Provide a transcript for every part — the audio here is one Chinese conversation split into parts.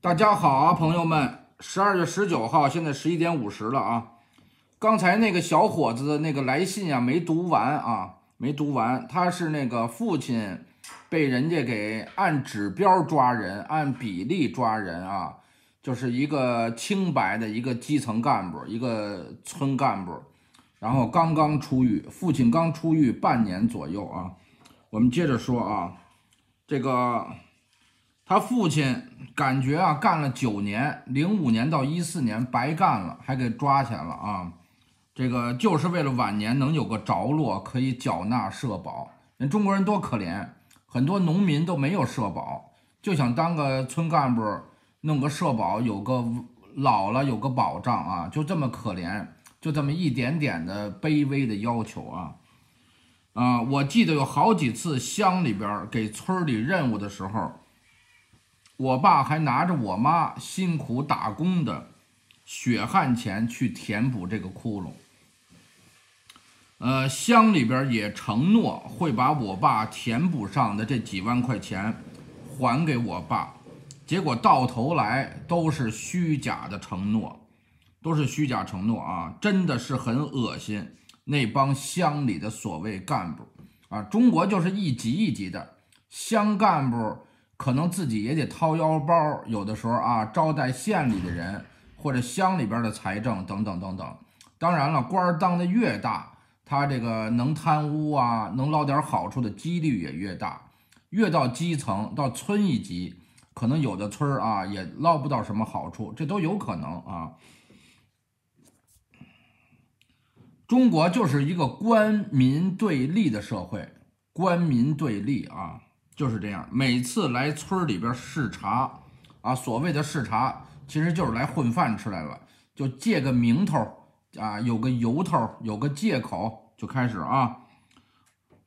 大家好啊，朋友们，十二月十九号，现在十一点五十了啊。刚才那个小伙子的那个来信啊，没读完啊，没读完。他是那个父亲被人家给按指标抓人，按比例抓人啊，就是一个清白的一个基层干部，一个村干部，然后刚刚出狱，父亲刚出狱半年左右啊。我们接着说啊，这个。他父亲感觉啊，干了九年，零五年到一四年白干了，还给抓起来了啊！这个就是为了晚年能有个着落，可以缴纳社保。人中国人多可怜，很多农民都没有社保，就想当个村干部，弄个社保，有个老了有个保障啊！就这么可怜，就这么一点点的卑微的要求啊！啊，我记得有好几次乡里边给村里任务的时候。我爸还拿着我妈辛苦打工的血汗钱去填补这个窟窿，呃，乡里边也承诺会把我爸填补上的这几万块钱还给我爸，结果到头来都是虚假的承诺，都是虚假承诺啊！真的是很恶心，那帮乡里的所谓干部啊，中国就是一级一级的乡干部。可能自己也得掏腰包，有的时候啊，招待县里的人或者乡里边的财政等等等等。当然了，官当的越大，他这个能贪污啊，能捞点好处的几率也越大。越到基层，到村一级，可能有的村啊，也捞不到什么好处，这都有可能啊。中国就是一个官民对立的社会，官民对立啊。就是这样，每次来村里边视察，啊，所谓的视察，其实就是来混饭吃来了，就借个名头，啊，有个由头，有个借口，就开始啊，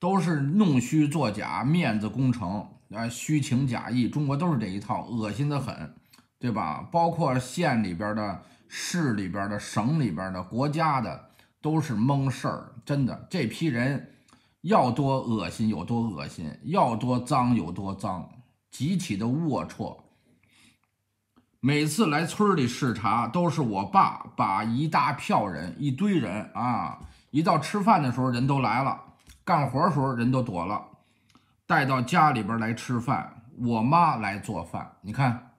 都是弄虚作假、面子工程，啊，虚情假意，中国都是这一套，恶心的很，对吧？包括县里边的、市里边的、省里边的、国家的，都是蒙事儿，真的，这批人。要多恶心有多恶心，要多脏有多脏，极其的龌龊。每次来村里视察，都是我爸把一大票人、一堆人啊，一到吃饭的时候人都来了，干活时候人都躲了，带到家里边来吃饭，我妈来做饭。你看，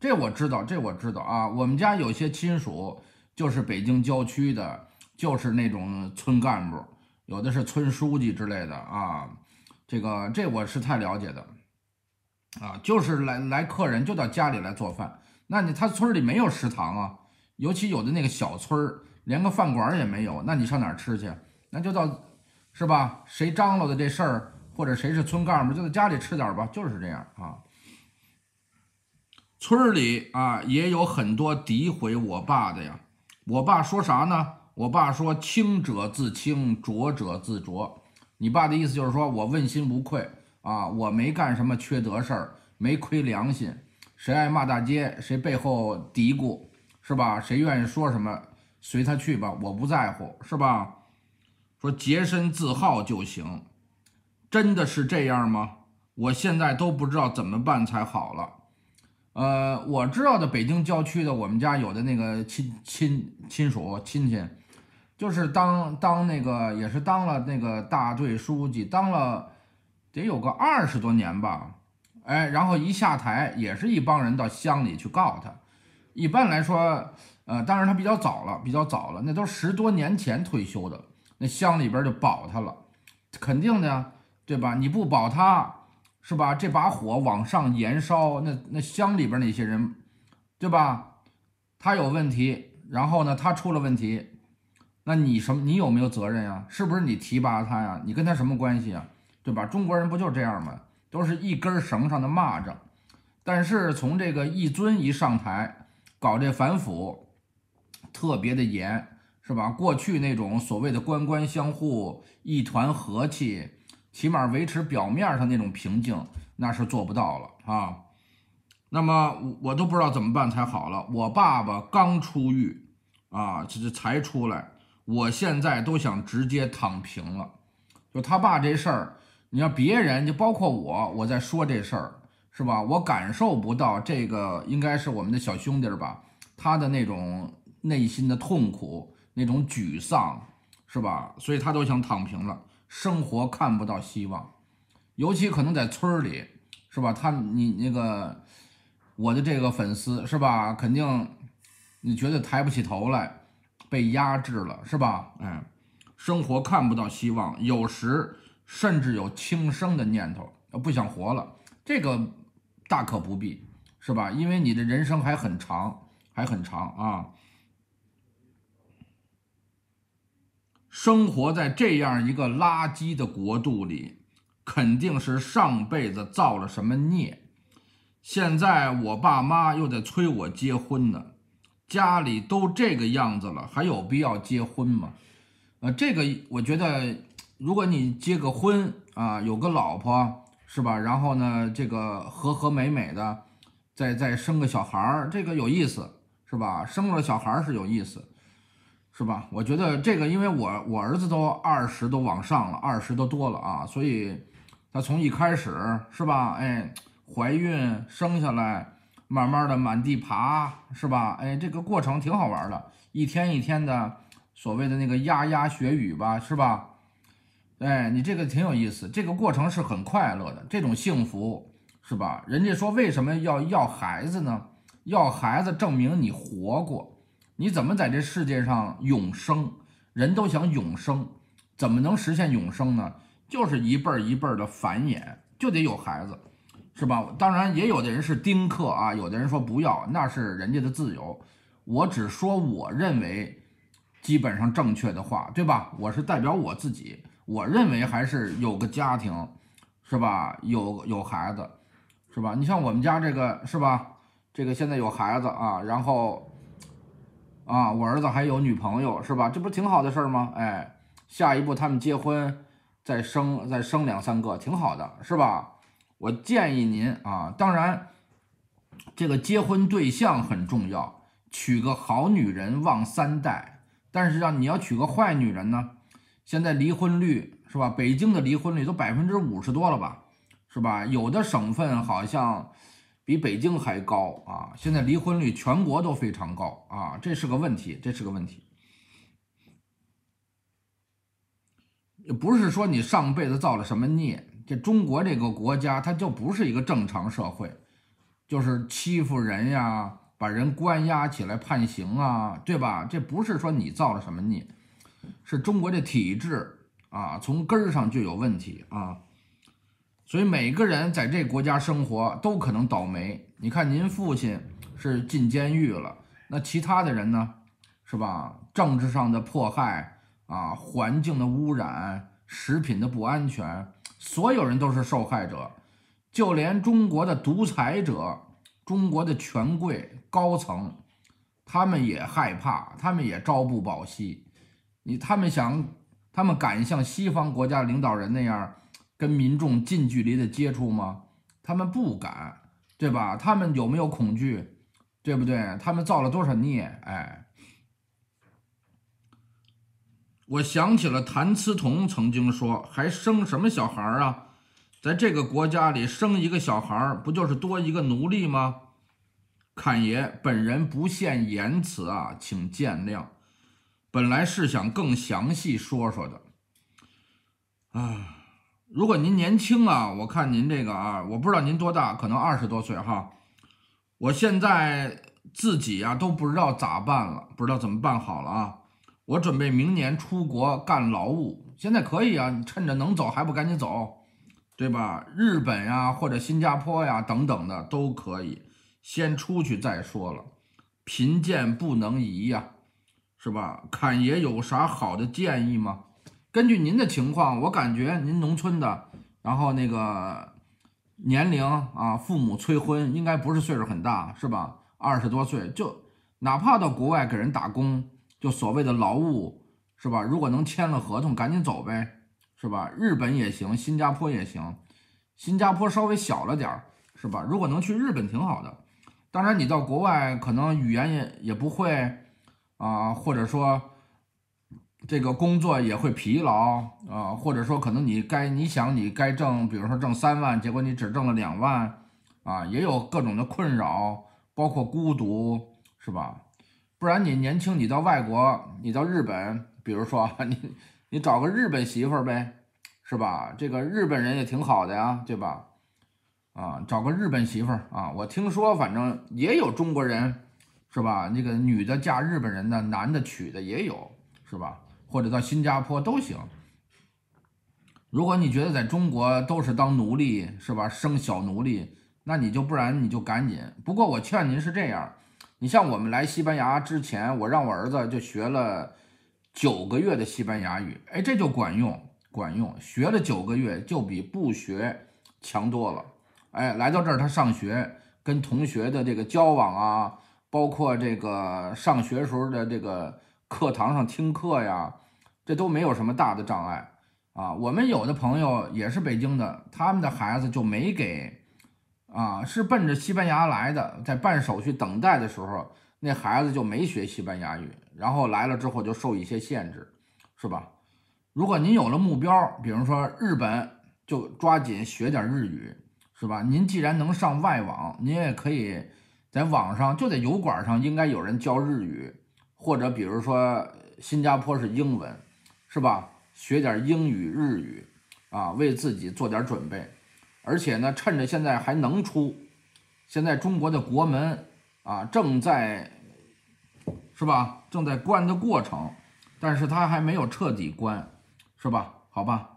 这我知道，这我知道啊。我们家有些亲属就是北京郊区的，就是那种村干部。有的是村书记之类的啊，这个这我是太了解的啊，就是来来客人就到家里来做饭。那你他村里没有食堂啊，尤其有的那个小村连个饭馆也没有，那你上哪吃去？那就到是吧？谁张罗的这事儿，或者谁是村干部，就在家里吃点吧，就是这样啊。村里啊也有很多诋毁我爸的呀，我爸说啥呢？我爸说：“清者自清，浊者自浊。”你爸的意思就是说，我问心无愧啊，我没干什么缺德事儿，没亏良心。谁爱骂大街，谁背后嘀咕，是吧？谁愿意说什么，随他去吧，我不在乎，是吧？说洁身自好就行。真的是这样吗？我现在都不知道怎么办才好了。呃，我知道的北京郊区的，我们家有的那个亲亲亲属亲戚。就是当当那个也是当了那个大队书记，当了得有个二十多年吧，哎，然后一下台，也是一帮人到乡里去告他。一般来说，呃，当然他比较早了，比较早了，那都十多年前退休的，那乡里边就保他了，肯定的，呀，对吧？你不保他，是吧？这把火往上延烧，那那乡里边那些人，对吧？他有问题，然后呢，他出了问题。那你什么？你有没有责任呀？是不是你提拔他呀？你跟他什么关系啊？对吧？中国人不就这样吗？都是一根绳上的蚂蚱。但是从这个一尊一上台，搞这反腐，特别的严，是吧？过去那种所谓的官官相护、一团和气，起码维持表面上那种平静，那是做不到了啊。那么我我都不知道怎么办才好了。我爸爸刚出狱啊，这这才出来。我现在都想直接躺平了，就他爸这事儿，你要别人就包括我，我在说这事儿是吧？我感受不到这个应该是我们的小兄弟吧，他的那种内心的痛苦，那种沮丧，是吧？所以他都想躺平了，生活看不到希望，尤其可能在村里，是吧？他你那个我的这个粉丝是吧？肯定你觉得抬不起头来。被压制了是吧？哎，生活看不到希望，有时甚至有轻生的念头，不想活了。这个大可不必，是吧？因为你的人生还很长，还很长啊。生活在这样一个垃圾的国度里，肯定是上辈子造了什么孽。现在我爸妈又在催我结婚呢。家里都这个样子了，还有必要结婚吗？呃，这个我觉得，如果你结个婚啊，有个老婆是吧？然后呢，这个和和美美的，再再生个小孩儿，这个有意思是吧？生了小孩儿是有意思，是吧？我觉得这个，因为我我儿子都二十都往上了，二十都多了啊，所以他从一开始是吧？哎，怀孕生下来。慢慢的满地爬，是吧？哎，这个过程挺好玩的，一天一天的，所谓的那个牙牙学语吧，是吧？哎，你这个挺有意思，这个过程是很快乐的，这种幸福，是吧？人家说为什么要要孩子呢？要孩子证明你活过，你怎么在这世界上永生？人都想永生，怎么能实现永生呢？就是一辈儿一辈儿的繁衍，就得有孩子。是吧？当然，也有的人是丁克啊，有的人说不要，那是人家的自由。我只说我认为基本上正确的话，对吧？我是代表我自己，我认为还是有个家庭，是吧？有有孩子，是吧？你像我们家这个，是吧？这个现在有孩子啊，然后，啊，我儿子还有女朋友，是吧？这不挺好的事儿吗？哎，下一步他们结婚，再生再生两三个，挺好的，是吧？我建议您啊，当然，这个结婚对象很重要，娶个好女人旺三代。但是让你要娶个坏女人呢，现在离婚率是吧？北京的离婚率都百分之五十多了吧，是吧？有的省份好像比北京还高啊。现在离婚率全国都非常高啊，这是个问题，这是个问题。也不是说你上辈子造了什么孽。这中国这个国家，它就不是一个正常社会，就是欺负人呀，把人关押起来判刑啊，对吧？这不是说你造了什么孽，是中国这体制啊，从根儿上就有问题啊。所以每个人在这国家生活都可能倒霉。你看您父亲是进监狱了，那其他的人呢，是吧？政治上的迫害啊，环境的污染，食品的不安全。所有人都是受害者，就连中国的独裁者、中国的权贵高层，他们也害怕，他们也朝不保夕。你他们想，他们敢像西方国家领导人那样跟民众近距离的接触吗？他们不敢，对吧？他们有没有恐惧？对不对？他们造了多少孽？哎。我想起了谭嗣同曾经说：“还生什么小孩儿啊？在这个国家里生一个小孩儿，不就是多一个奴隶吗？”侃爷本人不善言辞啊，请见谅。本来是想更详细说说的。啊，如果您年轻啊，我看您这个啊，我不知道您多大，可能二十多岁哈。我现在自己啊都不知道咋办了，不知道怎么办好了啊。我准备明年出国干劳务，现在可以啊，你趁着能走还不赶紧走，对吧？日本呀或者新加坡呀等等的都可以，先出去再说了。贫贱不能移呀，是吧？侃爷有啥好的建议吗？根据您的情况，我感觉您农村的，然后那个年龄啊，父母催婚，应该不是岁数很大，是吧？二十多岁就哪怕到国外给人打工。就所谓的劳务，是吧？如果能签了合同，赶紧走呗，是吧？日本也行，新加坡也行，新加坡稍微小了点儿，是吧？如果能去日本挺好的。当然，你到国外可能语言也也不会啊，或者说这个工作也会疲劳啊，或者说可能你该你想你该挣，比如说挣三万，结果你只挣了两万啊，也有各种的困扰，包括孤独，是吧？不然你年轻，你到外国，你到日本，比如说 你，你找个日本媳妇儿呗，是吧？这个日本人也挺好的呀，对吧？啊，找个日本媳妇儿啊，我听说反正也有中国人，是吧？那个女的嫁日本人的，男的娶的也有，是吧？或者到新加坡都行。如果你觉得在中国都是当奴隶，是吧？生小奴隶，那你就不然你就赶紧。不过我劝您是这样。你像我们来西班牙之前，我让我儿子就学了九个月的西班牙语，哎，这就管用，管用，学了九个月就比不学强多了。哎，来到这儿他上学，跟同学的这个交往啊，包括这个上学时候的这个课堂上听课呀，这都没有什么大的障碍啊。我们有的朋友也是北京的，他们的孩子就没给。啊，是奔着西班牙来的，在办手续等待的时候，那孩子就没学西班牙语，然后来了之后就受一些限制，是吧？如果您有了目标，比如说日本，就抓紧学点日语，是吧？您既然能上外网，您也可以在网上，就在油管上，应该有人教日语，或者比如说新加坡是英文，是吧？学点英语、日语，啊，为自己做点准备。而且呢，趁着现在还能出，现在中国的国门啊正在是吧？正在关的过程，但是它还没有彻底关，是吧？好吧。